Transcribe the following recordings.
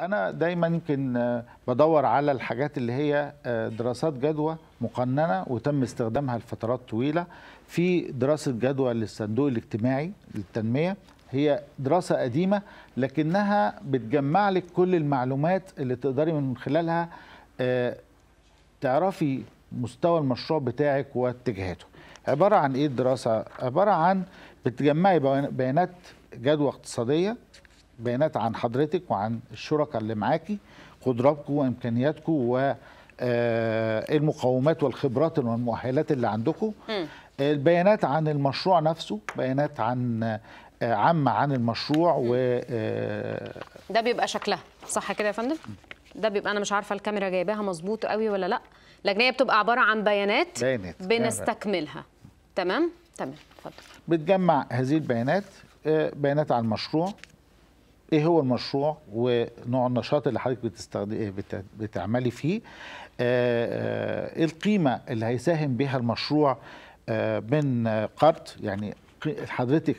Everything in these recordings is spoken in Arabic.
انا دايما يمكن آه، بدور على الحاجات اللي هي آه، دراسات جدوى مقننه وتم استخدامها لفترات طويله في دراسه جدوى للصندوق الاجتماعي للتنميه هي دراسه قديمه لكنها بتجمع لك كل المعلومات اللي تقدري من خلالها آه، تعرفي مستوى المشروع بتاعك واتجاهاته عباره عن ايه الدراسه عباره عن بتجمعي بيانات جدوى اقتصاديه بيانات عن حضرتك وعن الشركاء اللي معاكي قدراتكم وامكانياتكم و آه، المقومات والخبرات والمؤهلات اللي عندكم البيانات عن المشروع نفسه بيانات عن عامة عن المشروع و آه، ده بيبقى شكلها صح كده يا فندم ده بيبقى انا مش عارفه الكاميرا جايباها مظبوط قوي ولا لا لكن هي بتبقى عباره عن بيانات, بيانات. بنستكملها تمام تمام اتفضل بتجمع هذه البيانات آه، بيانات عن المشروع ايه هو المشروع ونوع النشاط اللي حضرتك بتستخد... إيه، بتعملي فيه ايه القيمه اللي هيساهم بها المشروع آه، من قرض يعني حضرتك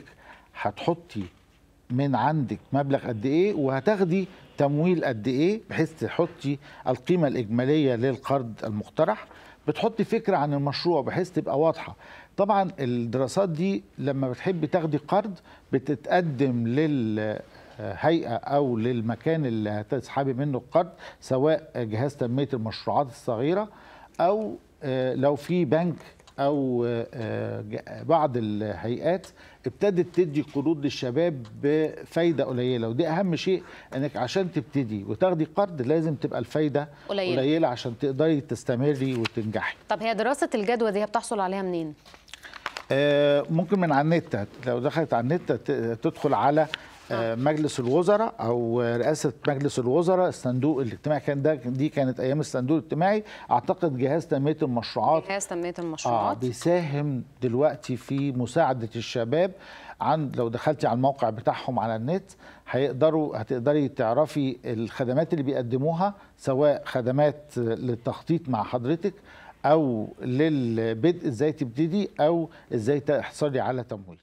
هتحطي من عندك مبلغ قد ايه وهتاخدي تمويل قد ايه بحيث تحطي القيمه الاجماليه للقرض المقترح بتحطي فكره عن المشروع بحيث تبقى واضحه طبعا الدراسات دي لما بتحبي تاخدي قرض بتتقدم لل هيئه او للمكان اللي هتسحبي منه القرض سواء جهاز تنميه المشروعات الصغيره او آه، لو في بنك او آه، آه، بعض الهيئات ابتدت تدي قروض للشباب بفايده قليله ودي اهم شيء انك عشان تبتدي وتاخدي قرض لازم تبقى الفايده قليله, قليلة عشان تقدري تستمري وتنجحي طب هي دراسه الجدوى دي بتحصل عليها منين ممكن من على النت لو دخلت على النت تدخل على آه. آه، مجلس الوزراء او رئاسه مجلس الوزراء الصندوق الاجتماعي كان ده دي كانت ايام الصندوق الاجتماعي اعتقد جهاز تنميه المشروعات جهاز تنميه المشروعات آه بيساهم دلوقتي في مساعده الشباب عن لو دخلتي على الموقع بتاعهم على النت هيقدروا هتقدري تعرفي الخدمات اللي بيقدموها سواء خدمات للتخطيط مع حضرتك او للبدء ازاي تبتدي او ازاي تحصلي على تمويل